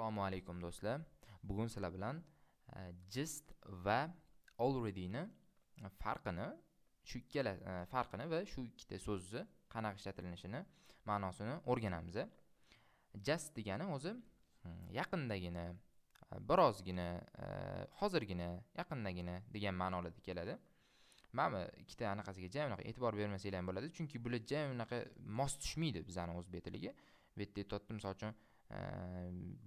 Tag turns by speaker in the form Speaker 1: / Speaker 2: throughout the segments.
Speaker 1: Assalomu alaykum do'stlar. Bugun sizlar bilan e, just va already ni e, farqini shu ikkala e, farqini va shu ikkita so'zni qanaqa ishlatilishini ma'nosini o'rganamiz. Just degani o'zi hmm, yaqindagina, birozgina, hozirgina, yaqindagina degan ma'nolarda keladi. mana ikkita anaqasiga jam unaqa e'tibor bermasanglar ham bo'ladi, chunki bular jam unaqa mos tushmaydi bizani o'zbek tiliga. Bu yerda to'tdim, misol uchun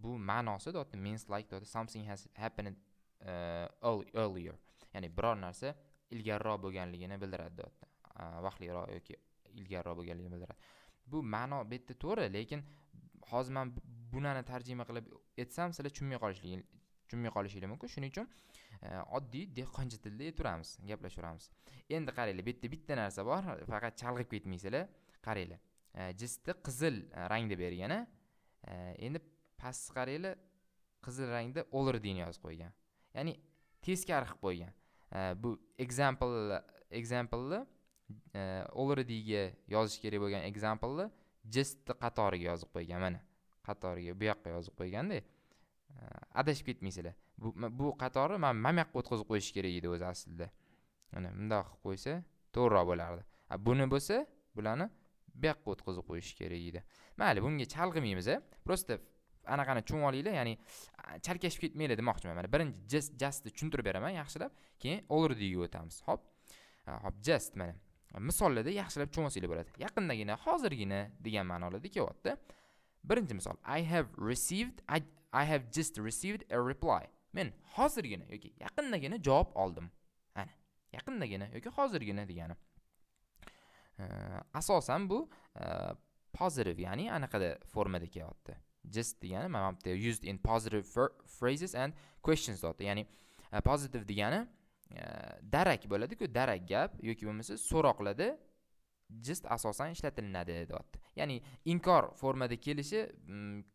Speaker 1: bu ma'nosi dotni means like dotni something has happened uh, earlier ya'ni biror narsa ilgariroq bo'lganligini bildiradi dotda uh, vaqtliroq yoki ilgariroq bo'lganligini bildiradi bu ma'no bu yerda to'g'ri lekin hozir man bunani tarjima qilib aytsam sizlar tushunmay qolishligi tushunmay qolishinglar mumkin shuning uchun uh, oddiy dehqoncha tilda aytaveramiz gaplashaveramiz endi qaranglar bu yerda bitta narsa bor faqat chalg'ib ketmaysizlar qaranglar jisti qizil rangda bergan endi pastni qaranglar qizil rangda olerdin yozib qo'ygan ya'ni teskari qilib qo'ygan bu example exampleni e, olrediga yozish kerak bo'lgan exampleni jestni qatoriga yozib qo'ygan mana qatoriga bu yoqqa yozib qo'yganda adashib ketmaysizlar bu qatorni qatori mana bu yoqqa o'tkazib qo'yish kerak edi o'zi aslida mana bundoq qilib qo'ysa to'g'riroq bo'lardi buni bo'lsa bularni bu yoqqa o'tkazib qo'yish kerak edi mayli bunga chalg'imaymiz a просто anaqani tushunib olinglar ya'ni chalkashib ketmanglar demoqchiman mana birinchi just justni tushuntirib beraman yaxshilab keyin olreadyga o'tamiz hop hop just mana misollarda yaxshilab tushunib olsanglar bo'ladi yaqindagina hozirgina degan ma'nolarda kelyapti birinchi misol i have received I, I have just received a reply men hozirgina yoki yaqindagina javob oldim ana yaqindagina yoki hozirgina degani asosan bu positive ya'ni anaqada formada kelyapti just degani mana bu yerda used in positive phrases and questions deyapti ya'ni positive degani darak bo'ladiku darak gap yoki bo'lmasa so'roqlarda just asosan ishlatilinadi deyapti ya'ni inkor formada kelishi mm,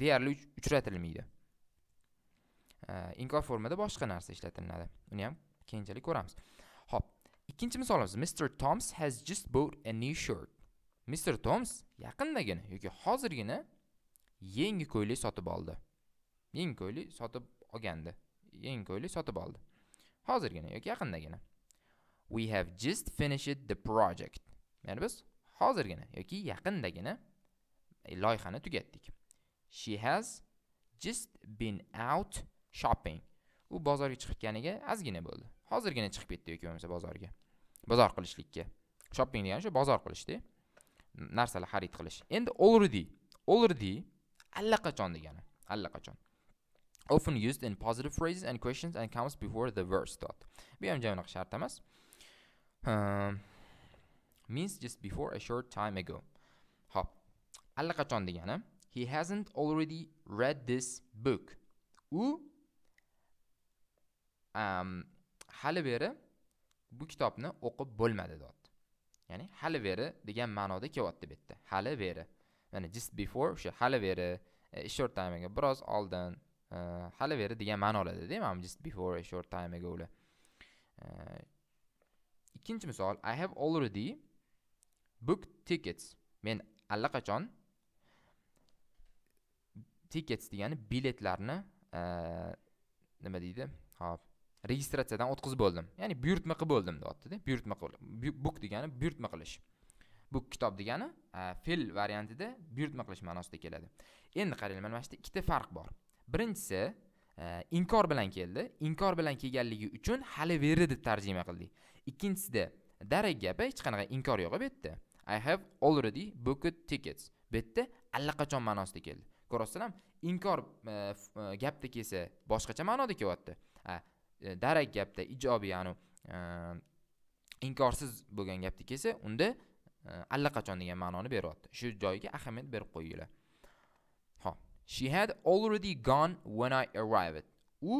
Speaker 1: deyarli uchratilmaydi inkor formada boshqa narsa ishlatilinadi uni ham keyinchalik ko'ramiz ikkinchi misolimiz mr toms has just bought a new shirt mr toms yaqindagina yoki hozirgina yangi ko'ylak sotib oldi yangi ko'ylak sotib olgandi yangi ko'ylak sotib oldi hozirgina yoki yaqindagina we have just finished the project ya'ni biz hozirgina yoki yaqindagina loyihani tugatdik she has just been out shopping u bozorga chiqib ketganiga ozgina bo'ldi hozirgina chiqib ketdi yoki bo'lmasa bozorga bozor qilishlikka shopping degani shu bozor qilishda narsalar xarid qilish endi already already allaqachon degani allaqachon often used in positive phrases and questions and comes before the verb dot bu ham unaqa shart emas means just before a short time ago hop allaqachon degani he hasn't already read this book u um, hali beri bu kitobni o'qib bo'lmadi deyapti ya'ni hali beri degan ma'noda kelyapti bu yerda hali beri mana just before o'sha hali beri e, a short time ago biroz oldin e, hali beri degan ma'no ma'noladada mana just before a short time ago ular e, ikkinchi misol i have already booked tickets men allaqachon tickets degani biletlarni nima deydi hop registratsiyadan o'tkazib bo'ldim ya'ni buyurtma qilib bo'ldim deyaptida buyurtma book degani buyurtma qilish bu kitob degani e, fe'l variantida buyurtma qilish ma'nosida keladi endi qaraylik mana mana ikkita farq bor birinchisi e, inkor bilan keldi inkor bilan kelganligi uchun hali veri deb tarjima qildik ikkinchisida darak gapi hech qanaqa inkor yo'q bu yerda i have already booked tickets bu yerda allaqachon ma'nosida keldi ko'ryapsizlarmi inkor e, gapda kelsa boshqacha ma'noda kelyapti E, darak gapda ijobiy ya'ni e, inkorsiz bo'lgan gapni kelsa unda e, allaqachon degan ma'noni beryapti shu joyiga ahamiyat berib qo'yinglar ho'p she had already gone when i arrived u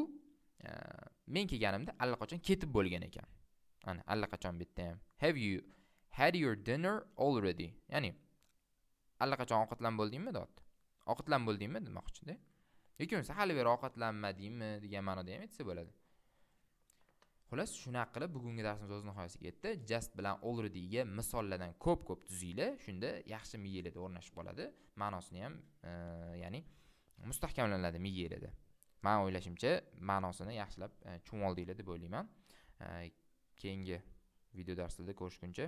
Speaker 1: men kelganimda allaqachon ketib bo'lgan ekan ana allaqachon bitta ham have you had your dinner already ya'ni allaqachon ovqatlanib bo'ldingmi deyapti ovqatlanib bo'ldingmi demoqchida yoki bo'lmasa hali beri ovqatlanmadingmi degan ma'noda ham aytsa bo'ladi xullas shunaqa qilib bugungi darsimiz o'z nihoyasiga yetdi just bilan olreadyga misollardan ko'p ko'p tuzinglar shunda yaxshi miyalarda o'rnashib qoladi ma'nosini ham e, ya'ni mustahkamlanadi miyalarda man o'ylashimcha ma'nosini yaxshilab e, oldinglar deb o'ylayman e, keyingi video darslarda ko'rishguncha